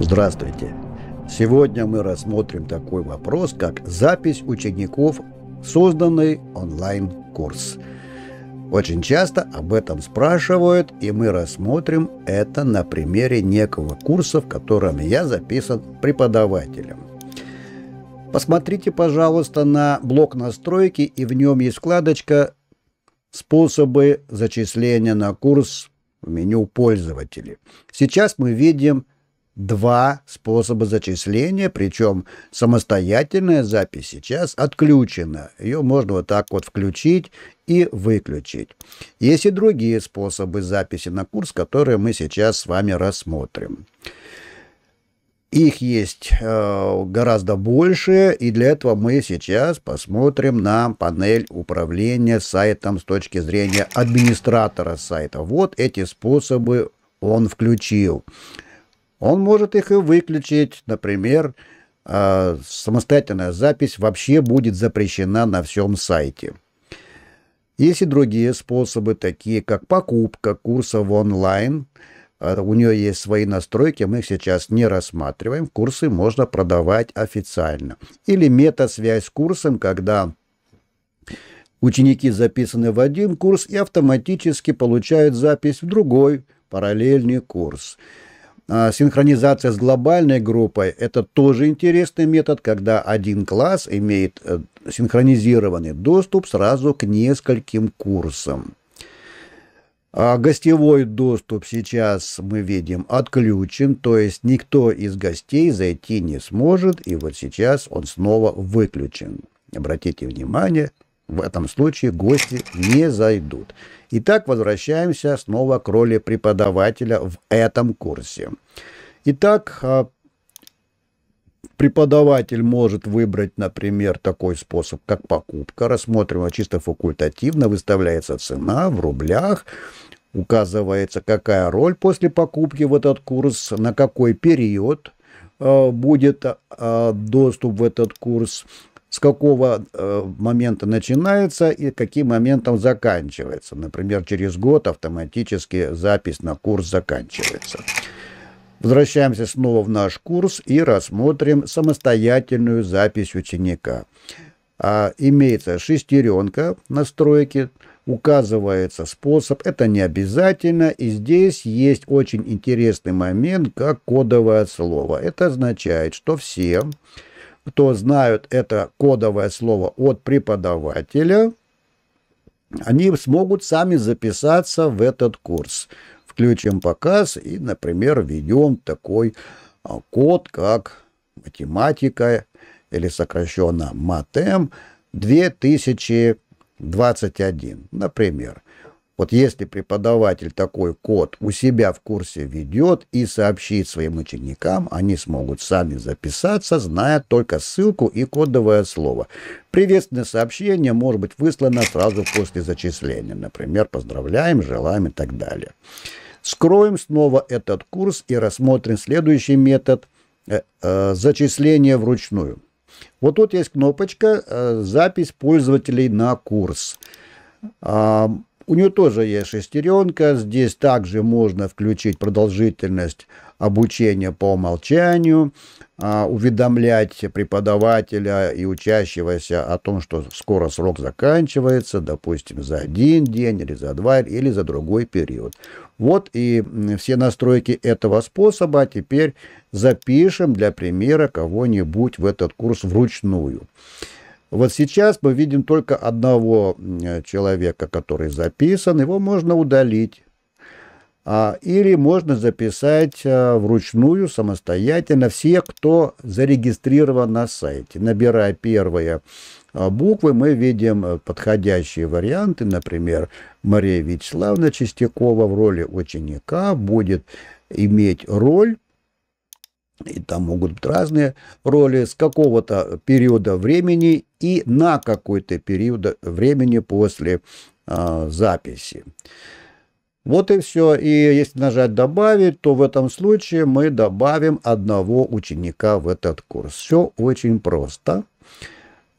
Здравствуйте! Сегодня мы рассмотрим такой вопрос, как запись учеников в созданный онлайн-курс. Очень часто об этом спрашивают, и мы рассмотрим это на примере некого курса, в котором я записан преподавателем. Посмотрите, пожалуйста, на блок настройки, и в нем есть вкладочка «Способы зачисления на курс» в меню «Пользователи». Сейчас мы видим два способа зачисления, причем самостоятельная запись сейчас отключена. Ее можно вот так вот включить и выключить. Есть и другие способы записи на курс, которые мы сейчас с вами рассмотрим. Их есть э, гораздо больше, и для этого мы сейчас посмотрим на панель управления сайтом с точки зрения администратора сайта. Вот эти способы он включил. Он может их и выключить. Например, э, самостоятельная запись вообще будет запрещена на всем сайте. Есть и другие способы, такие как покупка курса в онлайн. Э, у нее есть свои настройки, мы их сейчас не рассматриваем. Курсы можно продавать официально. Или мета-связь с курсом, когда ученики записаны в один курс и автоматически получают запись в другой параллельный курс. А, синхронизация с глобальной группой – это тоже интересный метод, когда один класс имеет э, синхронизированный доступ сразу к нескольким курсам. А гостевой доступ сейчас мы видим отключен, то есть никто из гостей зайти не сможет, и вот сейчас он снова выключен. Обратите внимание, в этом случае гости не зайдут. Итак, возвращаемся снова к роли преподавателя в этом курсе. Итак, а, преподаватель может выбрать, например, такой способ, как покупка. Рассмотрим его а, чисто факультативно. Выставляется цена в рублях. Указывается, какая роль после покупки в этот курс, на какой период а, будет доступ в этот курс, с какого э, момента начинается и каким моментом заканчивается. Например, через год автоматически запись на курс заканчивается. Возвращаемся снова в наш курс и рассмотрим самостоятельную запись ученика. А, имеется шестеренка настройки, указывается способ, это не обязательно, и здесь есть очень интересный момент, как кодовое слово. Это означает, что все кто знают это кодовое слово от преподавателя, они смогут сами записаться в этот курс. Включим показ и, например, введем такой а, код, как математика или сокращенно МАТЭМ 2021, например. Вот если преподаватель такой код у себя в курсе ведет и сообщит своим ученикам, они смогут сами записаться, зная только ссылку и кодовое слово. Приветственное сообщение может быть выслано сразу после зачисления. Например, поздравляем, желаем и так далее. Скроем снова этот курс и рассмотрим следующий метод э, э, зачисления вручную. Вот тут есть кнопочка э, «Запись пользователей на курс». У нее тоже есть шестеренка. Здесь также можно включить продолжительность обучения по умолчанию, а, уведомлять преподавателя и учащегося о том, что скоро срок заканчивается, допустим, за один день или за два или за другой период. Вот и все настройки этого способа. Теперь запишем для примера кого-нибудь в этот курс вручную. Вот сейчас мы видим только одного э, человека, который записан, его можно удалить. а Или можно записать а, вручную, самостоятельно, все, кто зарегистрирован на сайте. Набирая первые а, буквы, мы видим э, подходящие варианты. Например, Мария Вячеславовна Чистякова в роли ученика будет иметь роль и там могут быть разные роли с какого-то периода времени и на какой-то период времени после э, записи. Вот и все. И если нажать «Добавить», то в этом случае мы добавим одного ученика в этот курс. Все очень просто.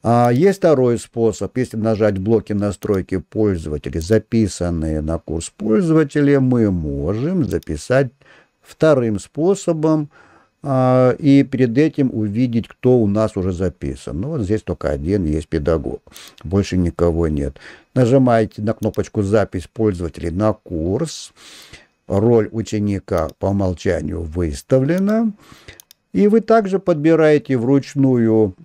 А есть второй способ. Если нажать блоки настройки пользователей, записанные на курс пользователя, мы можем записать вторым способом – а, и перед этим увидеть, кто у нас уже записан. Ну, вот здесь только один есть педагог, больше никого нет. Нажимаете на кнопочку «Запись пользователей на курс». Роль ученика по умолчанию выставлена. И вы также подбираете вручную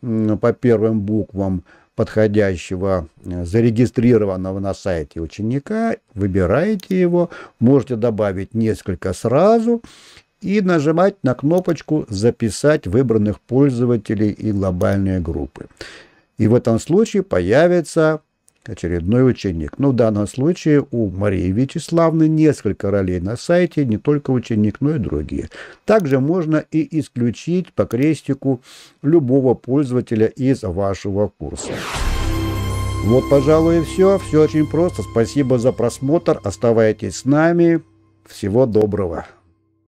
по первым буквам подходящего, э, зарегистрированного на сайте ученика, выбираете его, можете добавить несколько сразу, и нажимать на кнопочку «Записать выбранных пользователей и глобальные группы». И в этом случае появится очередной ученик. Но ну, в данном случае у Марии Вячеславны несколько ролей на сайте, не только ученик, но и другие. Также можно и исключить по крестику любого пользователя из вашего курса. Вот, пожалуй, и все. Все очень просто. Спасибо за просмотр. Оставайтесь с нами. Всего доброго.